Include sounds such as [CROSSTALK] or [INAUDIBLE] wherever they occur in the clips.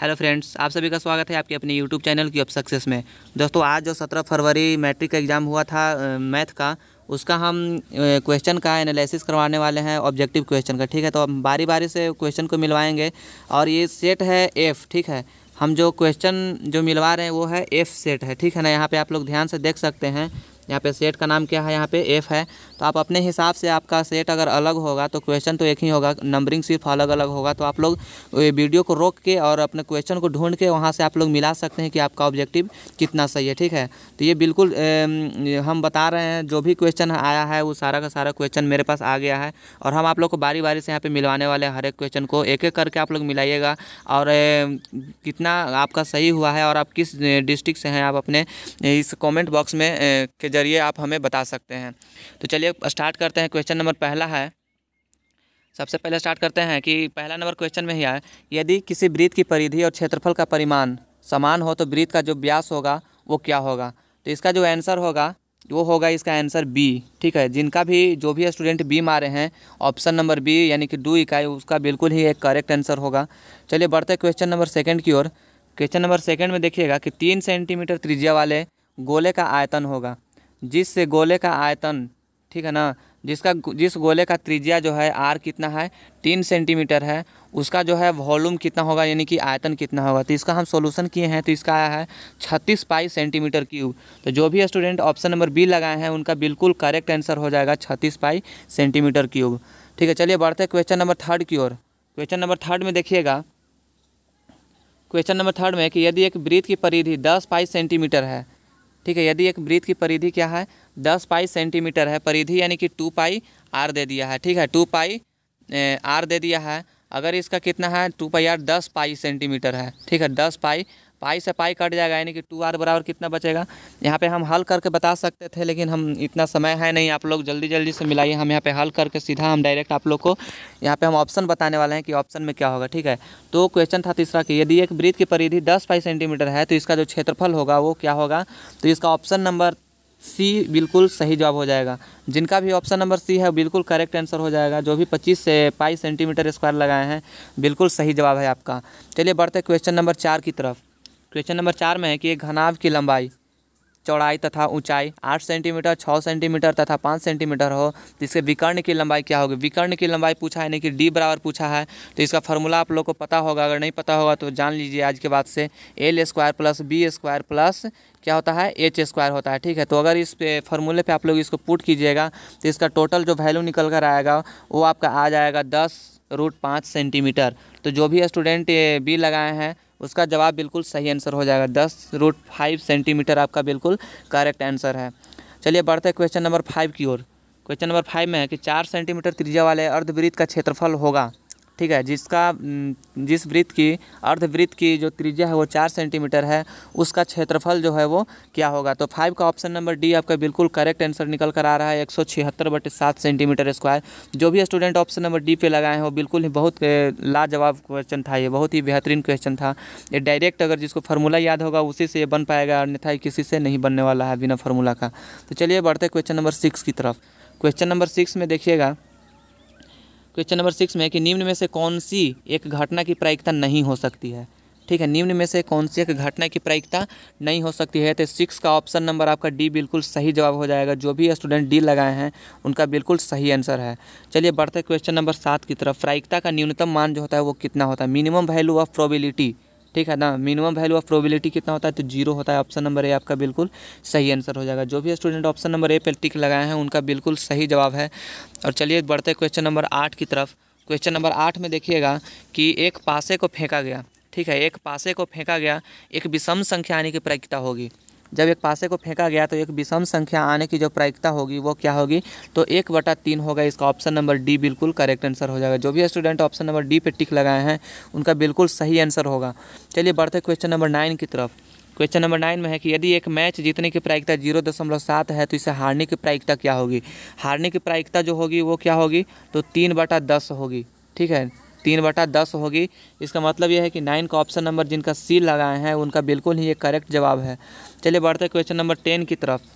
hello friends आप सभी का स्वागत है आपके अपने यूट्यूब चैनल की अब सक्सेस में दोस्तों आज जो सत्रह फरवरी मैट्रिक का एग्ज़ाम हुआ था मैथ का उसका हम क्वेश्चन का एनालिसिस करवाने वाले हैं ऑब्जेक्टिव क्वेश्चन का ठीक है तो हम बारी बारी से क्वेश्चन को मिलवाएंगे और ये सेट है एफ़ ठीक है हम जो क्वेश्चन जो मिलवा रहे हैं वो है एफ़ सेट है ठीक है ना यहाँ पर आप लोग ध्यान से देख सकते हैं यहाँ पे सेट का नाम क्या है यहाँ पे एफ़ है तो आप अपने हिसाब से आपका सेट अगर अलग होगा तो क्वेश्चन तो एक ही होगा नंबरिंग सिर्फ अलग अलग होगा तो आप लोग वीडियो को रोक के और अपने क्वेश्चन को ढूंढ के वहाँ से आप लोग मिला सकते हैं कि आपका ऑब्जेक्टिव कितना सही है ठीक है तो ये बिल्कुल ए, हम बता रहे हैं जो भी क्वेश्चन आया है वो सारा का सारा क्वेश्चन मेरे पास आ गया है और हम आप लोग को बारी बारी से यहाँ पर मिलवाने वाले हर एक क्वेश्चन को एक एक करके आप लोग मिलाइएगा और कितना आपका सही हुआ है और आप किस डिस्ट्रिक्ट से हैं आप अपने इस कॉमेंट बॉक्स में ज़रिए आप हमें बता सकते हैं तो चलिए स्टार्ट करते हैं क्वेश्चन नंबर पहला है सबसे पहले स्टार्ट करते हैं कि पहला नंबर क्वेश्चन में ही है यदि किसी वृत्त की परिधि और क्षेत्रफल का परिमाण समान हो तो वृत्त का जो व्यास होगा वो क्या होगा तो इसका जो आंसर होगा वो होगा इसका आंसर बी ठीक है जिनका भी जो भी स्टूडेंट बी मारे हैं ऑप्शन नंबर बी यानी कि डू इकाई उसका बिल्कुल ही एक करेक्ट आंसर होगा चलिए बढ़ते क्वेश्चन नंबर सेकेंड की ओर क्वेश्चन नंबर सेकेंड में देखिएगा कि तीन सेंटीमीटर त्रिज्या वाले गोले का आयतन होगा जिससे गोले का आयतन ठीक है ना जिसका जिस गोले का त्रिज्या जो है आर कितना है तीन सेंटीमीटर है उसका जो है वॉल्यूम कितना होगा यानी कि आयतन कितना होगा तो इसका हम सोल्यूशन किए हैं तो इसका आया है छत्तीस पाई सेंटीमीटर क्यूब तो जो भी स्टूडेंट ऑप्शन नंबर बी लगाए हैं उनका बिल्कुल करेक्ट आंसर हो जाएगा छत्तीस पाई सेंटीमीटर क्यूब ठीक है चलिए बढ़ते क्वेश्चन नंबर थर्ड की ओर क्वेश्चन नंबर थर्ड में देखिएगा क्वेश्चन नंबर थर्ड में कि यदि एक वृत्त की परिधि दस पाई सेंटीमीटर है ठीक है यदि एक वृत्त की परिधि क्या है दस पाई सेंटीमीटर है परिधि यानी कि टू पाई आर दे दिया है ठीक है टू पाई आर दे दिया है अगर इसका कितना है टू पाई आर दस पाई सेंटीमीटर है ठीक है दस पाई पाई से पाई कट जाएगा यानी कि टू आर बराबर कितना बचेगा यहाँ पे हम हल करके बता सकते थे लेकिन हम इतना समय है नहीं आप लोग जल्दी जल्दी से मिलाइए हम यहाँ पे हल करके सीधा हम डायरेक्ट आप लोग को यहाँ पे हम ऑप्शन बताने वाले हैं कि ऑप्शन में क्या होगा ठीक है तो क्वेश्चन था तीसरा कि यदि एक वृत्त की परिधि दस पाई सेंटीमीटर है तो इसका जो क्षेत्रफल होगा वो क्या होगा तो इसका ऑप्शन नंबर सी बिल्कुल सही जवाब हो जाएगा जिनका भी ऑप्शन नंबर सी है बिल्कुल करेक्ट आंसर हो जाएगा जो भी 25 से पाई सेंटीमीटर स्क्वायर लगाए हैं बिल्कुल सही जवाब है आपका चलिए बढ़ते क्वेश्चन नंबर चार की तरफ क्वेश्चन नंबर चार में है कि एक घनाव की लंबाई चौड़ाई तथा ऊंचाई आठ सेंटीमीटर छः सेंटीमीटर तथा पाँच सेंटीमीटर हो तो इसके विकर्ण की लंबाई क्या होगी विकर्ण की लंबाई पूछा है यानी कि डी बराबर पूछा है तो इसका फार्मूला आप लोग को पता होगा अगर नहीं पता होगा तो जान लीजिए आज के बाद से L square plus B square plus क्या होता है एच स्क्वायर होता है ठीक है तो अगर इस पे फार्मूले पर आप लोग इसको पुट कीजिएगा तो इसका टोटल जो वैल्यू निकल कर आएगा वो आपका आ जाएगा दस रूट पाँच सेंटीमीटर तो जो भी स्टूडेंट बी लगाए हैं उसका जवाब बिल्कुल सही आंसर हो जाएगा दस रूट फाइव सेंटीमीटर आपका बिल्कुल करेक्ट आंसर है चलिए बढ़ते क्वेश्चन नंबर फाइव की ओर क्वेश्चन नंबर फाइव में है कि चार सेंटीमीटर त्रिज्या वाले अर्धवृत्त का क्षेत्रफल होगा ठीक है जिसका जिस वृत्त की अर्धवृत्त की जो त्रिज्या है वो चार सेंटीमीटर है उसका क्षेत्रफल जो है वो क्या होगा तो फाइव का ऑप्शन नंबर डी आपका बिल्कुल करेक्ट आंसर निकल कर आ रहा है एक सौ छिहत्तर बटे सात सेंटीमीटर स्क्वायर जो भी स्टूडेंट ऑप्शन नंबर डी पे लगाए हैं वो बिल्कुल ही बहुत लाजवाब क्वेश्चन था ये बहुत ही बेहतरीन क्वेश्चन था ये डायरेक्ट अगर जिसको फार्मूला याद होगा उसी से ये बन पाएगा अन्यथा किसी से नहीं बनने वाला है बिना फार्मूला का तो चलिए बढ़ते क्वेश्चन नंबर सिक्स की तरफ क्वेश्चन नंबर सिक्स में देखिएगा क्वेश्चन नंबर सिक्स में कि निम्न में से कौन सी एक घटना की प्रायिकता नहीं हो सकती है ठीक है निम्न में से कौन सी एक घटना की प्रायिकता नहीं हो सकती है तो सिक्स का ऑप्शन नंबर आपका डी बिल्कुल सही जवाब हो जाएगा जो भी स्टूडेंट डी लगाए हैं उनका बिल्कुल सही आंसर है चलिए बढ़ते क्वेश्चन नंबर सात की तरफ प्रायिकता का न्यूनतम मान जो होता है वो कितना होता है मिनिमम वैल्यू ऑफ प्रोबिलिटी ठीक है ना मिनिमम वैल्यू ऑफ प्रोबेबिलिटी कितना होता है तो जीरो होता है ऑप्शन नंबर ए आपका बिल्कुल सही आंसर हो जाएगा जो भी स्टूडेंट ऑप्शन नंबर ए पर टिक लगाए हैं उनका बिल्कुल सही जवाब है और चलिए बढ़ते क्वेश्चन नंबर आठ की तरफ क्वेश्चन नंबर आठ में देखिएगा कि एक पासे को फेंका गया ठीक है एक पासे को फेंका गया एक विषम संख्या आने की प्रायिकता होगी जब एक पासे को फेंका गया तो एक विषम संख्या आने की जो प्रायिकता होगी वो क्या होगी तो एक बटा तीन होगा इसका ऑप्शन नंबर डी बिल्कुल करेक्ट आंसर हो जाएगा जो भी स्टूडेंट ऑप्शन नंबर डी पे टिक लगाए हैं उनका बिल्कुल सही आंसर होगा चलिए बढ़ते क्वेश्चन नंबर नाइन की तरफ क्वेश्चन नंबर नाइन में है कि यदि एक मैच जीतने की प्रायिकता जीरो दशमलव सात है तो इसे हारने की प्रायिकता क्या होगी हारने की प्रायिकता जो होगी वो क्या होगी तो तीन बटा दस होगी ठीक है तीन बटा दस होगी इसका मतलब यह है कि नाइन का ऑप्शन नंबर जिनका सी लगाए हैं उनका बिल्कुल ही ये करेक्ट जवाब है चलिए बढ़ते क्वेश्चन नंबर टेन की तरफ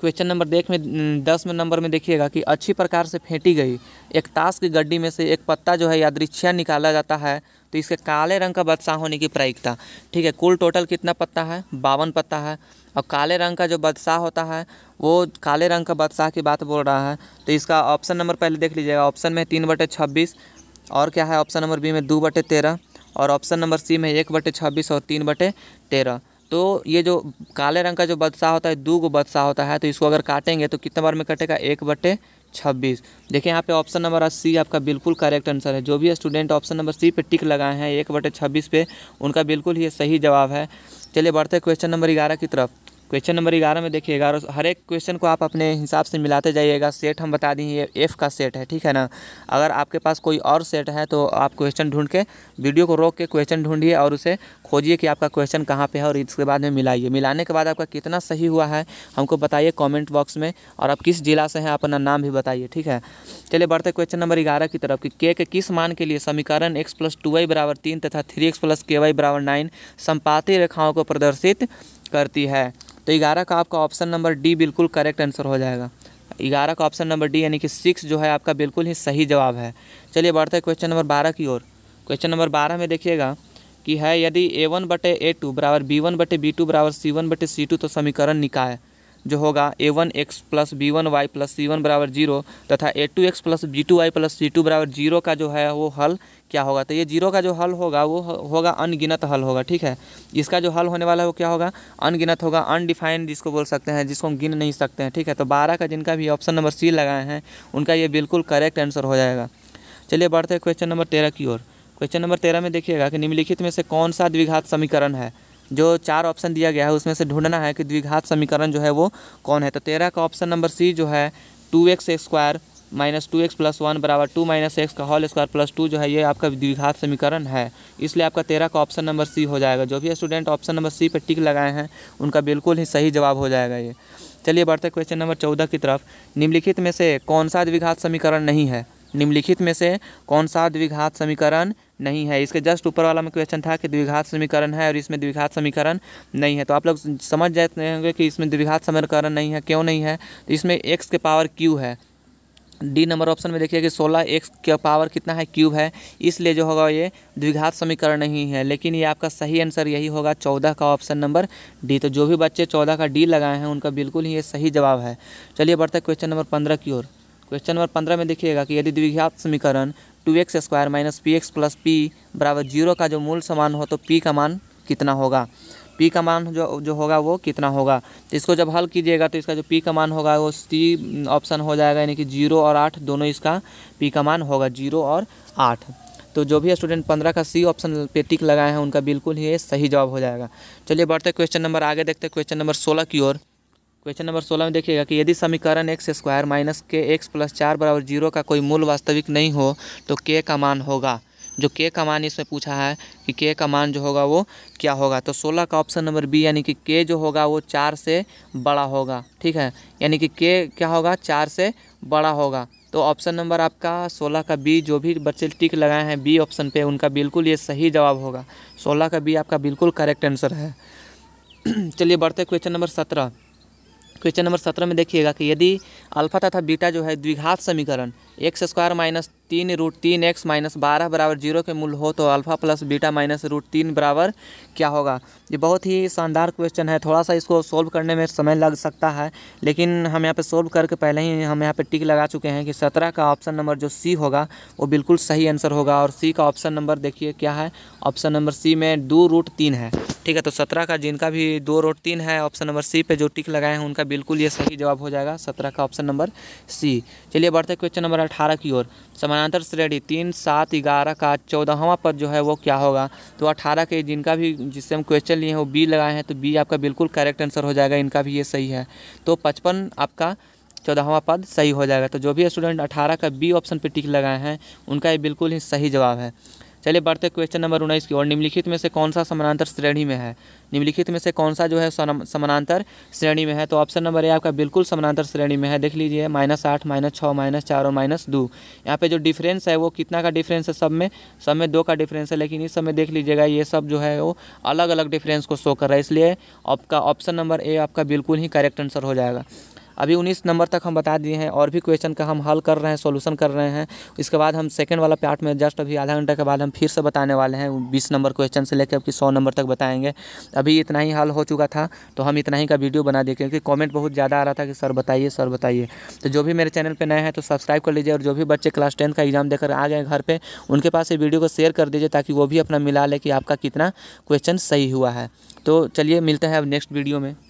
क्वेश्चन नंबर देख में दस में नंबर में देखिएगा कि अच्छी प्रकार से फेंटी गई एक ताश की गड्डी में से एक पत्ता जो है यादृच्छिया निकाला जाता है तो इसके काले रंग का बदशाह होने की प्रायिकता ठीक है कुल टोटल कितना पत्ता है बावन पत्ता है और काले रंग का जो बदशाह होता है वो काले रंग का बदशाह की बात बोल रहा है तो इसका ऑप्शन नंबर पहले देख लीजिएगा ऑप्शन में तीन बटे छब्बीस और क्या है ऑप्शन नंबर बी में दो बटे तेरह और ऑप्शन नंबर सी में एक बटे छब्बीस और तीन बटे तेरह तो ये जो काले रंग का जो बदशाह होता है दो गो बदशाह होता है तो इसको अगर काटेंगे तो कितने बार में कटेगा एक बटे छब्बीस देखिए यहाँ पे ऑप्शन नंबर सी आपका बिल्कुल करेक्ट आंसर है जो भी स्टूडेंट ऑप्शन नंबर सी पे टिक लगाए हैं एक बटे छब्बीस पे उनका बिल्कुल ये सही जवाब है चलिए बढ़ते क्वेश्चन नंबर ग्यारह की तरफ क्वेश्चन नंबर ग्यारह में देखिए ग्यारह हर एक क्वेश्चन को आप अपने हिसाब से मिलाते जाइएगा सेट हम बता दिए एफ़ का सेट है ठीक है ना अगर आपके पास कोई और सेट है तो आप क्वेश्चन ढूंढ के वीडियो को रोक के क्वेश्चन ढूंढिए और उसे खोजिए कि आपका क्वेश्चन कहाँ पे है और इसके बाद में मिलाइए मिलाने के बाद आपका कितना सही हुआ है हमको बताइए कॉमेंट बॉक्स में और आप किस जिला से हैं अपना नाम भी बताइए ठीक है चलिए बढ़ते क्वेश्चन नंबर ग्यारह की तरफ कि के के किस मान के लिए समीकरण एक्स प्लस टू वाई बराबर तीन तथा three X plus K Y बराबर नाइन रेखाओं को प्रदर्शित करती है तो ग्यारह का आपका ऑप्शन नंबर डी बिल्कुल करेक्ट आंसर हो जाएगा ग्यारह का ऑप्शन नंबर डी यानी कि सिक्स जो है आपका बिल्कुल ही सही जवाब है चलिए बढ़ते हैं क्वेश्चन नंबर बारह की ओर क्वेश्चन नंबर बारह में देखिएगा कि है यदि ए वन बटे ए टू बराबर बी वन बटे बी टू बराबर सी वन बटे सी टू तो समीकरण निकाय जो होगा A one X plus B one Y plus C one बराबर जीरो तथा A two X plus B two Y plus C two बराबर जीरो का जो है वो हल क्या होगा तो ये जीरो का जो हल होगा वो होगा अनगिनत हल होगा ठीक है इसका जो हल होने वाला है वो क्या होगा अनगिनत होगा अनडिफाइंड जिसको बोल सकते हैं जिसको हम गिन नहीं सकते हैं ठीक है तो बारह का जिनका भी ऑप्शन नंबर सी लगाए हैं उनका ये बिल्कुल करेक्ट आंसर हो जाएगा चलिए बढ़ते हैं क्वेश्चन नंबर तेरह की ओर क्वेश्चन नंबर तेरह में देखिएगा कि निम्नलिखित में से कौन सा द्विघात समीकरण है जो चार ऑप्शन दिया गया है उसमें से ढूंढना है कि द्विघात समीकरण जो है वो कौन है तो तेरह का ऑप्शन नंबर सी जो है two X square minus two X plus one बराबर टू माइनस एक्स का होल स्क्वायर प्लस टू जो है ये आपका द्विघात समीकरण है इसलिए आपका तेरह का ऑप्शन नंबर सी हो जाएगा जो भी स्टूडेंट ऑप्शन नंबर सी पर टिक लगाए हैं उनका बिल्कुल ही सही जवाब हो जाएगा ये चलिए बढ़ते क्वेश्चन नंबर चौदह की तरफ निम्नलिखित में से कौन सा द्विघात समीकरण नहीं है निम्नलिखित में से कौन सा द्विघात समीकरण नहीं है इसके जस्ट ऊपर वाला में क्वेश्चन था कि द्विघात समीकरण है और इसमें द्विघात समीकरण नहीं है तो आप लोग समझ जाते होंगे कि इसमें द्विघात समीकरण नहीं है क्यों नहीं है तो इसमें एक्स के पावर क्यू है डी नंबर ऑप्शन में देखिए कि 16 एक्स का पावर कितना है क्यूब है इसलिए जो होगा ये द्विघात समीकरण नहीं है लेकिन ये आपका सही आंसर यही होगा 14 का ऑप्शन नंबर डी तो जो भी बच्चे 14 का डी लगाए हैं उनका बिल्कुल ही ये सही जवाब है चलिए बढ़ते क्वेश्चन नंबर पंद्रह की ओर क्वेश्चन नंबर पंद्रह में देखिएगा कि यदि द्विघात समीकरण two X square minus P X plus P बराबर जीरो का जो मूल समान हो तो पी का मान कितना होगा पी का मान जो जो होगा वो कितना होगा तो इसको जब हल कीजिएगा तो इसका जो पी का मान होगा वो सी ऑप्शन हो जाएगा यानी कि जीरो और आठ दोनों इसका पी का मान होगा जीरो और आठ तो जो भी स्टूडेंट पंद्रह का सी ऑप्शन पे टिक लगाए हैं उनका बिल्कुल ही सही जवाब हो जाएगा चलिए बढ़ते क्वेश्चन नंबर आगे देखते क्वेश्चन नंबर सोलह की ओर क्वेश्चन नंबर सोलह में देखिएगा कि यदि समीकरण X square minus K X plus चार बराबर जीरो का कोई मूल वास्तविक नहीं हो तो के का मान होगा जो के का मान इसमें पूछा है कि के का मान जो होगा वो क्या होगा तो सोलह का ऑप्शन नंबर बी यानी कि के जो होगा वो चार से बड़ा होगा ठीक है यानी कि के क्या होगा चार से बड़ा होगा तो ऑप्शन नंबर आपका सोलह का बी जो भी बच्चे टिक लगाए हैं बी ऑप्शन पर उनका बिल्कुल ये सही जवाब होगा सोलह का बी आपका बिल्कुल करेक्ट आंसर है [CLEARS THROAT] चलिए बढ़ते क्वेश्चन नंबर सत्रह क्वेश्चन तो नंबर सत्रह में देखिएगा कि यदि अल्फा तथा बीटा जो है द्विघात समीकरण एक्स स्क्वायर माइनस तीन रूट तीन एक्स माइनस बारह बराबर जीरो के मूल हो तो alpha plus beta minus root तीन बराबर क्या होगा ये बहुत ही शानदार क्वेश्चन है थोड़ा सा इसको सोल्व करने में समय लग सकता है लेकिन हम यहाँ पे सोल्व करके पहले ही हम यहाँ पे टिक लगा चुके हैं कि सत्रह का ऑप्शन नंबर जो सी होगा वो बिल्कुल सही आंसर होगा और सी का ऑप्शन नंबर देखिए क्या है ऑप्शन नंबर सी में दो रूट तीन है ठीक है तो सत्रह का जिनका भी दो रूट तीन है ऑप्शन नंबर सी पे जो टिक लगाए हैं उनका बिल्कुल ये सही जवाब हो जाएगा सत्रह का ऑप्शन नंबर सी चलिए बढ़ते क्वेश्चन नंबर अठारह की ओर समान समानांतर श्रेणी तीन सात ग्यारह का चौदहवा पद जो है वो क्या होगा तो अठारह के जिनका भी जिससे हम क्वेश्चन लिए हैं वो बी लगाए हैं तो बी आपका बिल्कुल करेक्ट आंसर हो जाएगा इनका भी ये सही है तो पचपन आपका चौदहवा पद सही हो जाएगा तो जो भी स्टूडेंट अठारह का बी ऑप्शन पर टिक लगाए हैं उनका ये बिल्कुल ही सही जवाब है चलिए बढ़ते क्वेश्चन नंबर उन्नीस की और निम्नलिखित में से कौन सा समानांतर श्रेणी में है निम्नलिखित में से कौन सा जो है समानांतर श्रेणी में है तो ऑप्शन नंबर ए आपका बिल्कुल समानांतर श्रेणी में है देख लीजिए माइनस आठ माइनस छः माइनस चार और माइनस दो यहाँ पे जो डिफरेंस है वो कितना का डिफरेंस है सब में सब में दो का डिफरेंस है लेकिन इस समय देख लीजिएगा ये सब जो है वो अलग अलग डिफरेंस को शो कर रहा है इसलिए आपका ऑप्शन नंबर ए आपका बिल्कुल ही करेक्ट आंसर हो जाएगा अभी उन्नीस नंबर तक हम बता दिए हैं और भी क्वेश्चन का हम हल कर रहे हैं सोल्यूशन कर रहे हैं इसके बाद हम सेकेंड वाला पार्ट में जस्ट अभी आधा घंटा के बाद हम फिर से बताने वाले हैं बीस नंबर क्वेश्चन से लेकर आपकी सौ नंबर तक बताएँगे अभी इतना ही हल हो चुका था तो हम इतना ही का वीडियो बना दिए क्योंकि कॉमेंट बहुत ज़्यादा आ रहा था कि सर बताइए सर बताइए तो जो भी मेरे चैनल पर नए हैं तो सब्सक्राइब कर लीजिए और जो भी बच्चे क्लास टेंथ का एग्जाम देकर आ गए घर पर उनके पास ये वीडियो को शेयर कर दीजिए ताकि वो भी अपना मिला ले कि आपका कितना क्वेश्चन सही हुआ है तो चलिए मिलते हैं अब नेक्स्ट वीडियो में